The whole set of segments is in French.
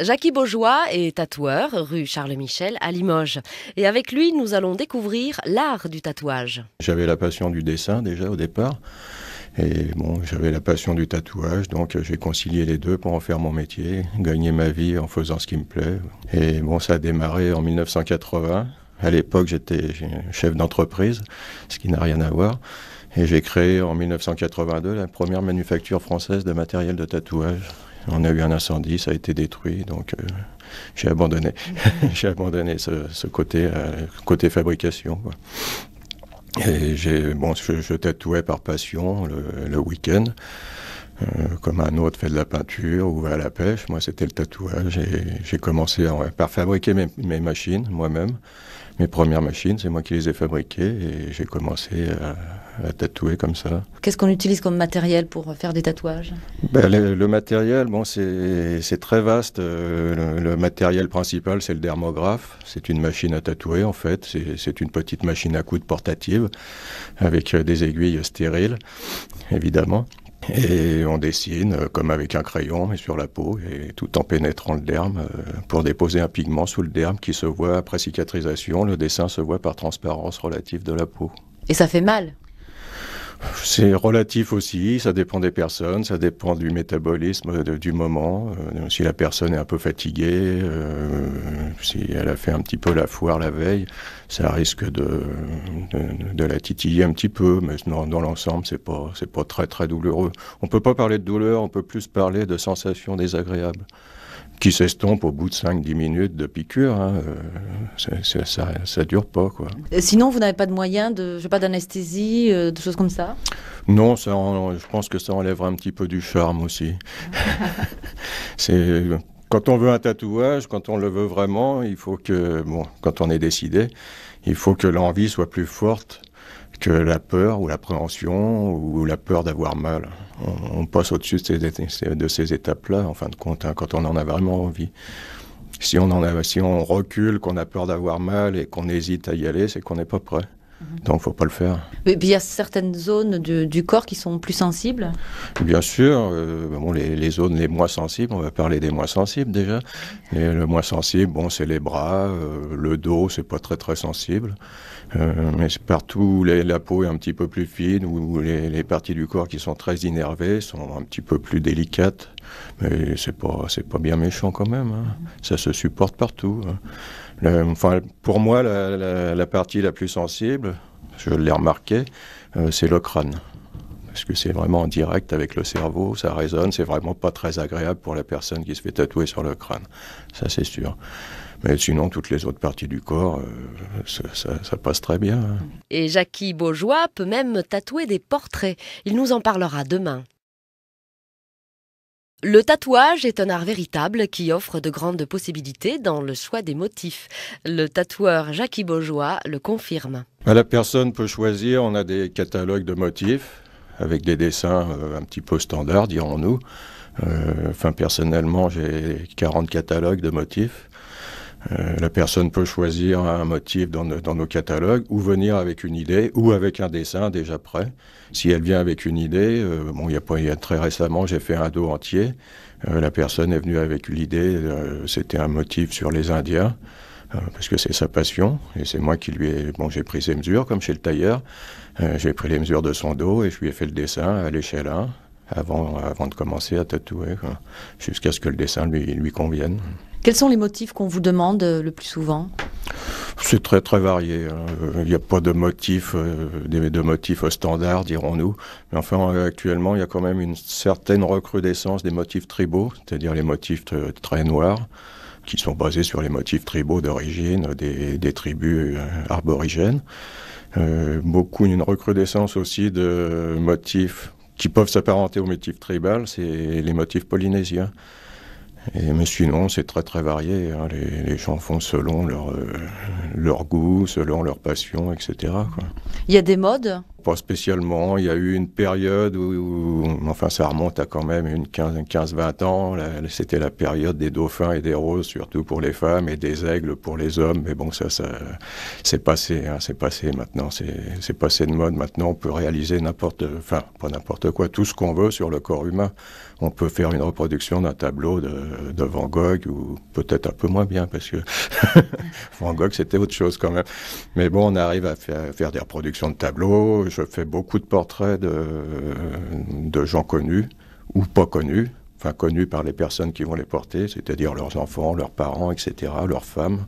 Jackie Beaujois est tatoueur, rue Charles Michel, à Limoges. Et avec lui, nous allons découvrir l'art du tatouage. J'avais la passion du dessin déjà au départ. Et bon, j'avais la passion du tatouage, donc j'ai concilié les deux pour en faire mon métier, gagner ma vie en faisant ce qui me plaît. Et bon, ça a démarré en 1980. À l'époque, j'étais chef d'entreprise, ce qui n'a rien à voir. Et j'ai créé en 1982 la première manufacture française de matériel de tatouage on a eu un incendie, ça a été détruit, donc euh, j'ai abandonné. j'ai abandonné ce, euh, côté, fabrication. Et j'ai, bon, je, tatouais par passion le, week-end, euh, comme un autre fait de la peinture ou à la pêche. Moi, c'était le tatouage. j'ai commencé par fabriquer mes, machines moi-même. Mes premières machines, c'est moi qui les ai fabriquées et j'ai commencé à à tatouer comme ça. Qu'est-ce qu'on utilise comme matériel pour faire des tatouages ben, le, matériel, bon, c'est très vaste. Euh, le, matériel principal, c'est le dermographe. C'est une machine à tatouer, en fait. C'est une petite machine à coudre portative avec euh, des aiguilles stériles, évidemment. Et on dessine euh, comme avec un crayon mais sur la peau, et tout en pénétrant le derme pour déposer un pigment sous le derme qui se voit après cicatrisation. Le dessin se voit par transparence relative de la peau. Et ça fait mal c'est relatif aussi, ça dépend des personnes, ça dépend du métabolisme euh, du moment. Euh, si la personne est un peu fatiguée, euh, si elle a fait un petit peu la foire la veille, ça risque de, de, la titiller un petit peu, mais dans, dans l'ensemble, c'est pas, c'est pas très très douloureux. On peut pas parler de douleur, on peut plus parler de sensations désagréables qui s'estompe au bout de 5-10 minutes de piqûre. Hein, euh, ça, ça dure pas. Quoi. Euh, sinon, vous n'avez pas de moyens, de, pas, d'anesthésie, euh, de choses comme ça Non, ça, je pense que ça enlève un petit peu du charme aussi. C'est quand on veut un tatouage, quand on le veut vraiment, il faut que, bon, quand on est décidé, il faut que l'envie soit plus forte que la peur ou l'appréhension ou la peur d'avoir mal. On, passe au-dessus de ces, étapes-là, en fin de compte, hein, quand on en a vraiment envie. Si on, si on recule, qu'on a peur d'avoir mal et qu'on hésite à y aller, c'est qu'on n'est pas prêt. Mhm. Donc, faut pas le faire. Mais il y a certaines zones du, corps qui sont plus sensibles Bien sûr. Euh, bon, les, les, zones les moins sensibles, on va parler des moins sensibles déjà. Et le moins sensible, bon, c'est les bras, euh, le dos, c'est pas très très sensible. Euh, mais partout, où la peau est un petit peu plus fine, ou les, parties du corps qui sont très innervées sont un petit peu plus délicates. Mais c'est pas, c'est pas bien méchant quand même. Hein. Ça se supporte partout. Hein enfin, pour moi, la, partie la plus sensible, je l'ai remarqué, euh, c'est le crâne. Parce que c'est vraiment en direct avec le cerveau, ça résonne, c'est vraiment pas très agréable pour la personne qui se fait tatouer sur le crâne. Ça, c'est sûr. Mais sinon, toutes les autres parties du corps, euh, ça, passe très bien. Hein. Et Jackie Beaujois peut même tatouer des portraits. Il nous en parlera demain. Le tatouage est un art véritable qui offre de grandes possibilités dans le choix des motifs. Le tatoueur Jackie Beaujois le confirme. La personne peut choisir, on a des catalogues de motifs avec des dessins euh, un petit peu standards, dirons-nous. Euh, enfin, personnellement, j'ai 40 catalogues de motifs. Euh, la personne peut choisir un motif dans, nos, catalogues ou venir avec une idée ou avec un dessin déjà prêt. Si elle vient avec une idée, euh, il y a très récemment, j'ai fait un dos entier. Euh, la personne est venue avec l'idée, c'était un motif sur les Indiens parce que c'est sa passion et c'est moi qui lui ai j'ai pris ses mesures comme chez le tailleur. j'ai pris les mesures de son dos et je lui ai fait le dessin à l'échelle 1 avant de commencer à tatouer jusqu'à ce que le dessin lui lui convienne. Quels sont les motifs qu'on vous demande euh, le plus souvent c'est très très varié. Hein. Il n'y a pas de euh, de motifs standards, dirons-nous. Mais enfin, actuellement, il y a quand même une certaine recrudescence des motifs tribaux, c'est-à-dire les motifs très noirs, qui sont basés sur les motifs tribaux d'origine des, tribus euh, arborigènes. beaucoup, une recrudescence aussi de motifs qui peuvent s'apparenter aux motifs tribaux, c'est les motifs polynésiens. Mais sinon c'est très très varié. Hein. Les, gens font selon leur, euh, goût, selon leur passion, etc. Il y a des modes pas spécialement. Il y a eu une période où, enfin, ça remonte à quand même une 15-20 ans. C'était la période des dauphins et des roses, surtout pour les femmes, et des aigles pour les hommes. Mais bon, ça, ça c'est passé. Hein, c'est passé maintenant. C'est passé de mode. Maintenant, on peut réaliser n'importe, enfin, pas n'importe quoi, tout ce qu'on veut sur le corps humain. On peut faire une reproduction d'un tableau de, Van Gogh, ou peut-être un peu moins bien, parce que Van Gogh, c'était autre chose quand même. Mais bon, on arrive à faire, à faire des reproductions de tableaux je fais beaucoup de portraits de, gens connus ou pas connus, enfin connus par les personnes qui vont les porter, c'est-à-dire leurs enfants, leurs parents, etc., leurs femmes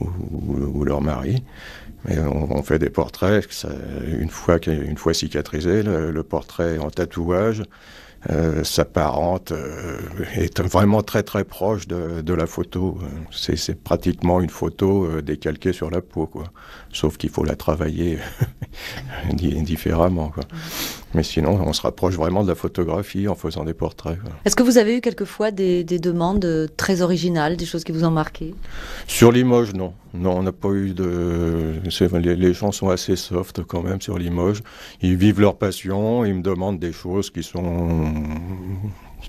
ou, leurs maris. Mais on, fait des portraits, une, fois, une fois cicatrisé, le portrait en tatouage, euh, sa s'apparente, euh, est vraiment très très proche de, de la photo. C'est pratiquement une photo euh, décalquée sur la peau, quoi. Sauf qu'il faut la travailler différemment, quoi. Mais sinon, on se rapproche vraiment de la photographie en faisant des portraits. Est-ce que vous avez eu quelquefois des, demandes euh, très originales, des choses qui vous ont marqué Sur Limoges, non. Non, on n'a pas eu de. Les, gens sont assez soft quand même sur Limoges. Ils vivent leur passion, ils me demandent des choses qui sont.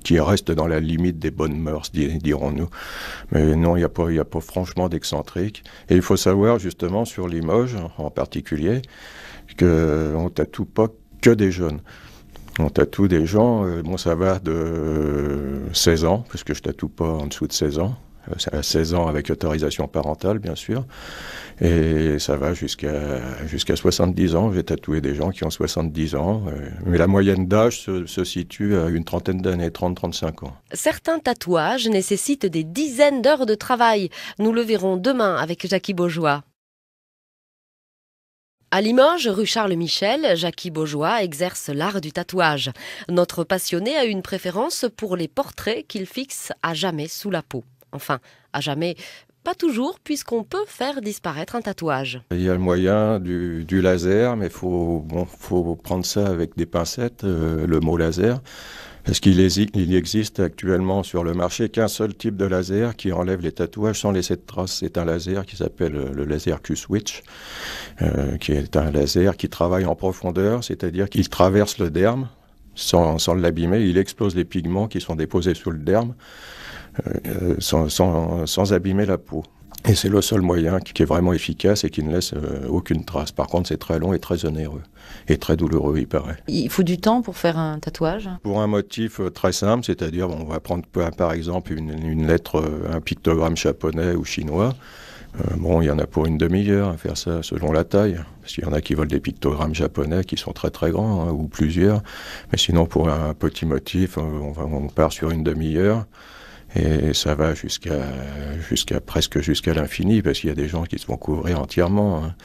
qui restent dans la limite des bonnes mœurs, dirons-nous. Mais non, il n'y a, pas, a pas franchement d'excentrique. Et il faut savoir, justement, sur Limoges en particulier, qu'on tout pas que des jeunes. On tatoue des gens, euh, bon, ça va de 16 euh, ans, puisque je tatoue pas en dessous de 16 ans. Euh, à 16 ans avec autorisation parentale, bien sûr. Et ça va jusqu'à jusqu'à 70 ans. J'ai tatoué des gens qui ont 70 ans. Mais la moyenne d'âge se, se, situe à une trentaine d'années, 30-35 ans. Certains tatouages nécessitent des dizaines d'heures de travail. Nous le verrons demain avec Jackie Beaujois. À Limoges, rue Charles Michel, Jackie Beaujois exerce l'art du tatouage. Notre passionné a une préférence pour les portraits qu'il fixe à jamais sous la peau. Enfin, à jamais, pas toujours, puisqu'on peut faire disparaître un tatouage. Il y a le moyen du, laser, mais il faut, prendre ça avec des pincettes, euh, le mot laser. Parce qu'il il existe actuellement sur le marché qu'un seul type de laser qui enlève les tatouages sans laisser de traces. C'est un laser qui s'appelle euh, le laser Q-Switch, euh, qui est un laser qui travaille en profondeur, c'est-à-dire qu'il traverse le derme sans, l'abîmer, il explose les pigments qui sont déposés sous le derme euh, sans abîmer la peau. Et c'est le seul moyen qui, est vraiment efficace et qui ne laisse euh, aucune trace. Par contre, c'est très long et très onéreux. Et très douloureux, il paraît. Il faut du temps pour faire un tatouage Pour un motif euh, très simple, c'est-à-dire, on va prendre euh, par exemple une, lettre, un pictogramme japonais ou chinois. bon, il y en a pour une demi-heure à faire ça, selon la taille. Parce qu'il y en a qui veulent des pictogrammes japonais qui sont très très grands, hein, ou plusieurs. Mais sinon, pour un petit motif, on part sur une demi-heure. Et ça va jusqu'à presque jusqu'à l'infini, parce qu'il y a des gens qui se vont couvrir entièrement. Hein.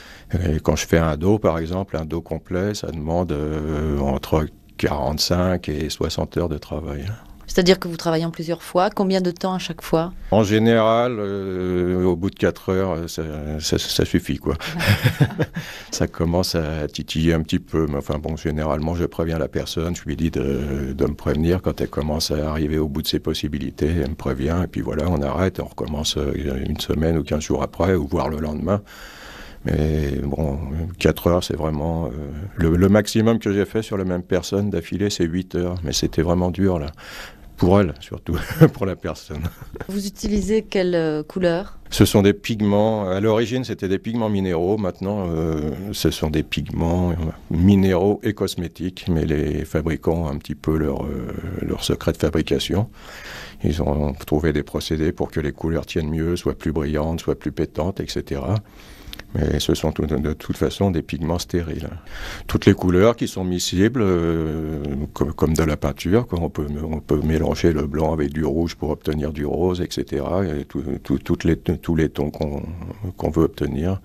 quand je fais un dos, par exemple, un dos complet, ça demande euh, entre 45 et 60 heures de travail. Hein. C'est-à-dire que vous travaillez en plusieurs fois. Combien de temps à chaque fois En général, euh, au bout de 4 heures, euh, ça, suffit. quoi. ça commence à titiller un petit peu. enfin bon, généralement, je préviens la personne. Je lui dis de, me prévenir quand elle commence à arriver au bout de ses possibilités. Elle me prévient. Et puis voilà, on arrête. On recommence euh, une semaine ou 15 jours après, ou voir le lendemain. Mais bon, 4 heures, c'est vraiment. le, le, maximum que j'ai fait sur la même personne d'affilée, c'est 8 heures. Mais c'était vraiment dur, là. Pour elle, surtout, pour la personne. Vous utilisez quelle euh, couleur Ce sont des pigments. Euh, à l'origine, c'était des pigments minéraux. Maintenant, euh, ce sont des pigments minéraux et cosmétiques. Mais les fabricants ont un petit peu leur, leur secret de fabrication. Ils ont trouvé des procédés pour que les couleurs tiennent mieux, soient plus brillantes, soient plus pétantes, etc. Mais ce sont de toute façon des pigments stériles. Toutes les couleurs qui sont miscibles, euh, comme, de la peinture, On, peut, on peut mélanger le blanc avec du rouge pour obtenir du rose, etc. Et toutes les, tous les tons qu'on veut obtenir,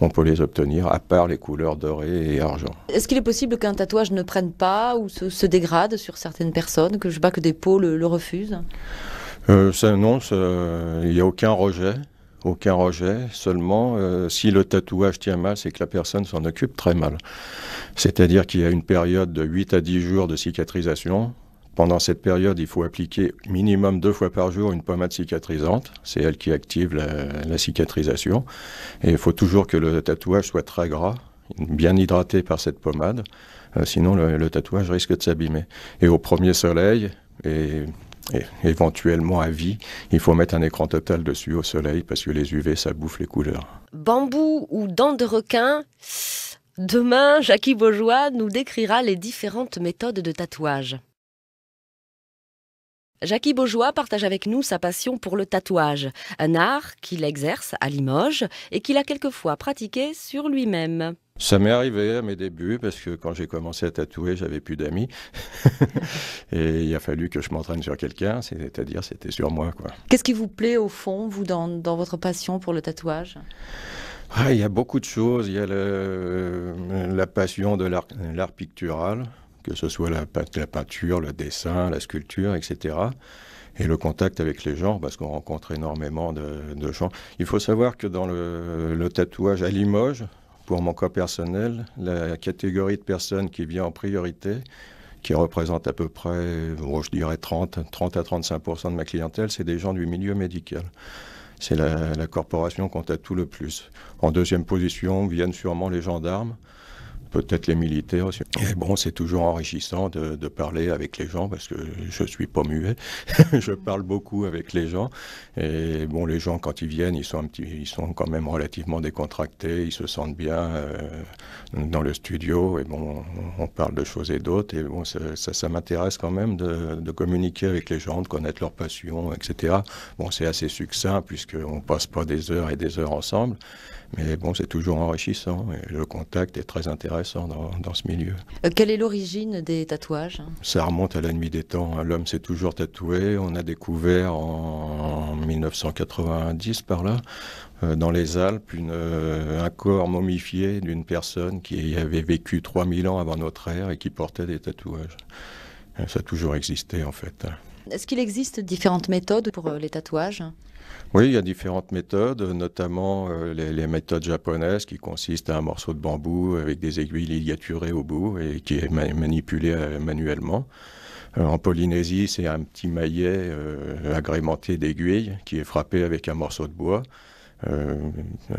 on peut les obtenir, à part les couleurs dorées et argent. Est-ce qu'il est possible qu'un tatouage ne prenne pas ou se, dégrade sur certaines personnes, que je sais que des peaux le, refusent euh, non, il n'y a aucun rejet aucun rejet, seulement euh, si le tatouage tient mal, c'est que la personne s'en occupe très mal. C'est-à-dire qu'il y a une période de 8 à 10 jours de cicatrisation. Pendant cette période, il faut appliquer minimum deux fois par jour une pommade cicatrisante. C'est elle qui active la, cicatrisation. Et il faut toujours que le tatouage soit très gras, bien hydraté par cette pommade. Euh, sinon, le, le tatouage risque de s'abîmer. Et au premier soleil, et et éventuellement à vie, il faut mettre un écran total dessus au soleil parce que les UV, ça bouffe les couleurs. Bambou ou dents de requin Demain, Jackie Beaujois nous décrira les différentes méthodes de tatouage. Jackie Beaujois partage avec nous sa passion pour le tatouage, un art qu'il exerce à Limoges et qu'il a quelquefois pratiqué sur lui-même. Ça m'est arrivé à mes débuts parce que quand j'ai commencé à tatouer, j'avais plus d'amis et il a fallu que je m'entraîne sur quelqu'un, c'est-à-dire c'était sur moi Qu'est-ce qui vous plaît au fond, vous, dans, votre passion pour le tatouage ah, Il y a beaucoup de choses. Il y a la passion de l'art pictural que ce soit la, peinture, le dessin, la sculpture, etc. Et le contact avec les gens, parce qu'on rencontre énormément de, gens. Il faut savoir que dans le, tatouage à Limoges, pour mon cas personnel, la catégorie de personnes qui vient en priorité, qui représente à peu près, je dirais 30, 30 à 35 de ma clientèle, c'est des gens du milieu médical. C'est la, la corporation qu'on tatoue le plus. En deuxième position viennent sûrement les gendarmes peut-être les militaires aussi. Et eh bon, c'est toujours enrichissant de, parler avec les gens parce que je suis pas muet. je parle beaucoup avec les gens. Et bon, les gens, quand ils viennent, ils sont, petit, ils sont quand même relativement décontractés. Ils se sentent bien euh, dans le studio. Et bon, on parle de choses et d'autres. Et bon, ça, ça, m'intéresse quand même de, communiquer avec les gens, de connaître leurs passions, etc. Bon, c'est assez succinct puisqu'on passe pas des heures et des heures ensemble. Mais bon, c'est toujours enrichissant. Et le contact est très intéressant dans, ce milieu. Euh, quelle est l'origine des tatouages hein Ça remonte à la nuit des temps. Hein. L'homme s'est toujours tatoué. On a découvert en, 1990 par là euh, dans les Alpes euh, un corps momifié d'une personne qui avait vécu 3000 ans avant notre ère et qui portait des tatouages. Ça a toujours existé en fait. Hein. Est-ce qu'il existe différentes méthodes pour les tatouages oui, il y a différentes méthodes, notamment euh, les, méthodes japonaises qui consistent à un morceau de bambou avec des aiguilles ligaturées au bout et qui est manipulé euh, manuellement. Euh, en Polynésie, c'est un petit maillet agrémenté d'aiguilles qui est frappé avec un morceau de bois.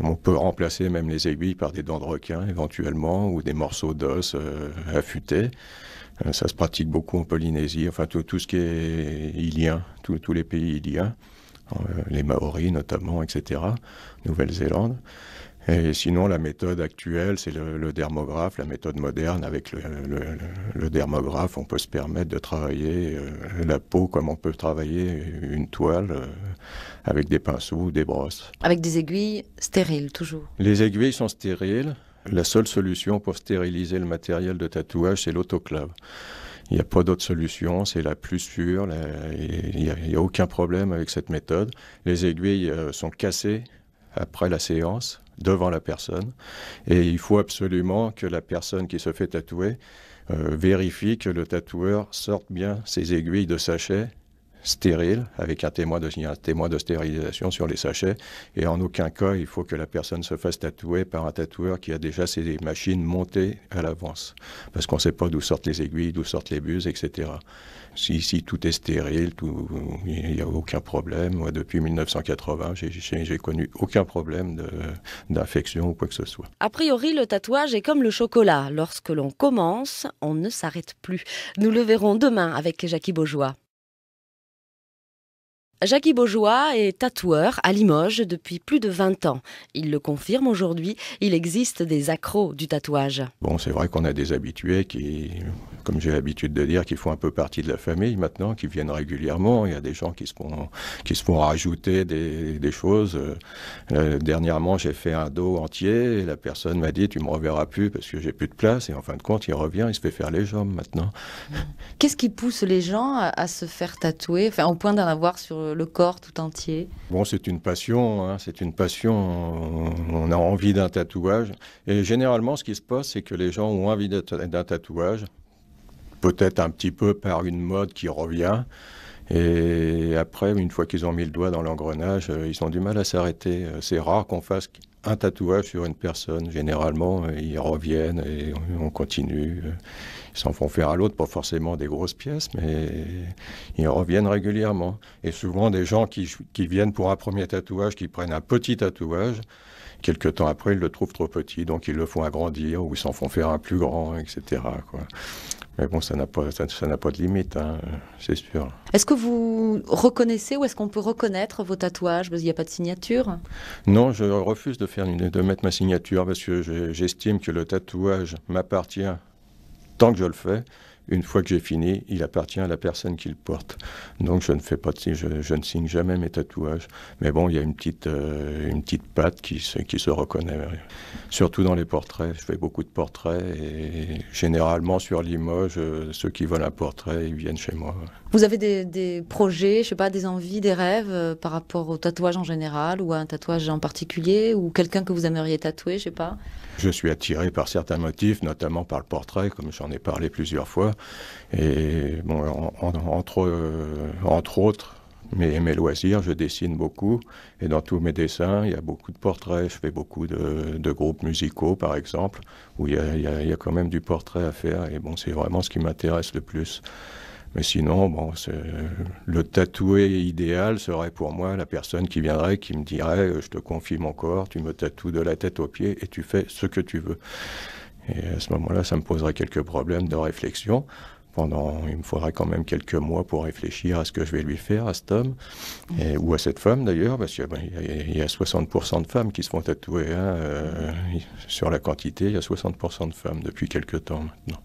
on peut remplacer même les aiguilles par des dents de requin éventuellement ou des morceaux d'os affûtés. ça se pratique beaucoup en Polynésie, enfin tout, ce qui est ilien, tous les pays iliens les Maoris notamment, etc., Nouvelle-Zélande. Et sinon, la méthode actuelle, c'est le, dermographe, la méthode moderne. Avec le, dermographe, on peut se permettre de travailler euh, la peau comme on peut travailler une toile euh, avec des pinceaux ou des brosses. Avec des aiguilles stériles, toujours Les aiguilles sont stériles. La seule solution pour stériliser le matériel de tatouage, c'est l'autoclave. Il n'y a pas d'autre solution, c'est la plus sûre, il n'y a, aucun problème avec cette méthode. Les aiguilles euh, sont cassées après la séance, devant la personne, et il faut absolument que la personne qui se fait tatouer euh, vérifie que le tatoueur sorte bien ses aiguilles de sachet stérile, avec un témoin, de, témoin stérilisation sur les sachets. Et en aucun cas, il faut que la personne se fasse tatouer par un tatoueur qui a déjà ses machines montées à l'avance. Parce qu'on ne sait pas d'où sortent les aiguilles, d'où sortent les buses, etc. Si, si tout est stérile, tout, il n'y a aucun problème. depuis 1980, j'ai connu aucun problème d'infection ou quoi que ce soit. A priori, le tatouage est comme le chocolat. Lorsque l'on commence, on ne s'arrête plus. Nous le verrons demain avec Jackie Beaujois. Jacques Beaujois est tatoueur à Limoges depuis plus de 20 ans. Il le confirme aujourd'hui, il existe des accros du tatouage. Bon, c'est vrai qu'on a des habitués qui, comme j'ai l'habitude de dire, qui font un peu partie de la famille maintenant, qui viennent régulièrement. Il y a des gens qui se font, qui se font rajouter des, choses. Euh, dernièrement, j'ai fait un dos entier et la personne m'a dit Tu me reverras plus parce que j'ai plus de place. Et en fin de compte, il revient, il se fait faire les jambes maintenant. Qu'est-ce qui pousse les gens à, à se faire tatouer Enfin, au point d'en avoir sur euh, le corps tout entier Bon, c'est une passion, hein, c'est une passion. On a envie d'un tatouage. Et généralement, ce qui se passe, c'est que les gens ont envie d'un tatouage, peut-être un petit peu par une mode qui revient. Et après, une fois qu'ils ont mis le doigt dans l'engrenage, euh, ils ont du mal à s'arrêter. Euh, c'est rare qu'on fasse un tatouage sur une personne. Généralement, euh, ils reviennent et on continue. Euh, ils s'en font faire à l'autre, pas forcément des grosses pièces, mais ils reviennent régulièrement. Et souvent, des gens qui, viennent pour un premier tatouage, qui prennent un petit tatouage, quelques temps après, ils le trouvent trop petit, donc ils le font agrandir ou ils s'en font faire un plus grand, etc. Quoi. Mais bon, ça n'a pas, ça, n'a pas de limite, hein, c'est sûr. Est-ce que vous reconnaissez ou est-ce qu'on peut reconnaître vos tatouages Parce qu'il n'y a pas de signature Non, je refuse de, faire, de mettre ma signature parce que j'estime que le tatouage m'appartient tant que je le fais une fois que j'ai fini, il appartient à la personne qui le porte. Donc je ne fais pas, je, ne signe jamais mes tatouages. Mais bon, il y a une petite, euh, une petite patte qui se, qui se reconnaît. Surtout dans les portraits. Je fais beaucoup de portraits et généralement sur Limoges, euh, ceux qui veulent un portrait, ils viennent chez moi. Vous avez des, projets, je sais pas, des envies, des rêves euh, par rapport au tatouage en général ou à un tatouage en particulier ou quelqu'un que vous aimeriez tatouer, je sais pas. Je suis attiré par certains motifs, notamment par le portrait, comme j'en ai parlé plusieurs fois. Et bon, entre, euh, entre autres, mes, mes loisirs, je dessine beaucoup. Et dans tous mes dessins, il y a beaucoup de portraits. Je fais beaucoup de, de groupes musicaux, par exemple, où il y, a, il, y a, quand même du portrait à faire. Et bon, c'est vraiment ce qui m'intéresse le plus. Mais sinon, bon, le tatoué idéal serait pour moi la personne qui viendrait, qui me dirait euh, Je te confie mon corps, tu me tatoues de la tête aux pieds et tu fais ce que tu veux. Et à ce moment-là, ça me poserait quelques problèmes de réflexion. Pendant, il me faudra quand même quelques mois pour réfléchir à ce que je vais lui faire à cet homme, ou à cette femme d'ailleurs, parce qu'il y, a 60% ben, de femmes qui se font tatouer. Hein, euh, sur la quantité, il y a 60% de femmes depuis quelques temps maintenant.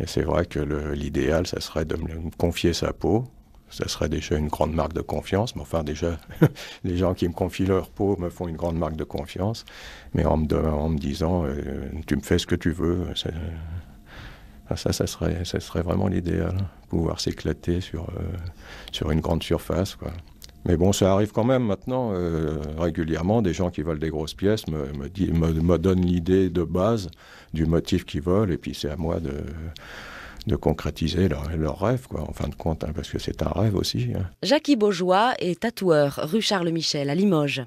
Et c'est vrai que l'idéal, ça serait de me confier sa peau, ça serait déjà une grande marque de confiance. Mais enfin, déjà, les gens qui me confient leur peau me font une grande marque de confiance. Mais en me, disant, euh, tu me fais ce que tu veux, ah, ça, ça serait, ça serait vraiment l'idéal, pouvoir s'éclater sur, euh, sur une grande surface. Quoi. Mais bon, ça arrive quand même maintenant euh, régulièrement. Des gens qui veulent des grosses pièces me, me, me, donnent l'idée de base du motif qu'ils veulent, et puis c'est à moi de de concrétiser leur, rêve, quoi, en fin de compte, hein, parce que c'est un rêve aussi. Hein. Jackie Beaujois est tatoueur, rue Charles Michel, à Limoges.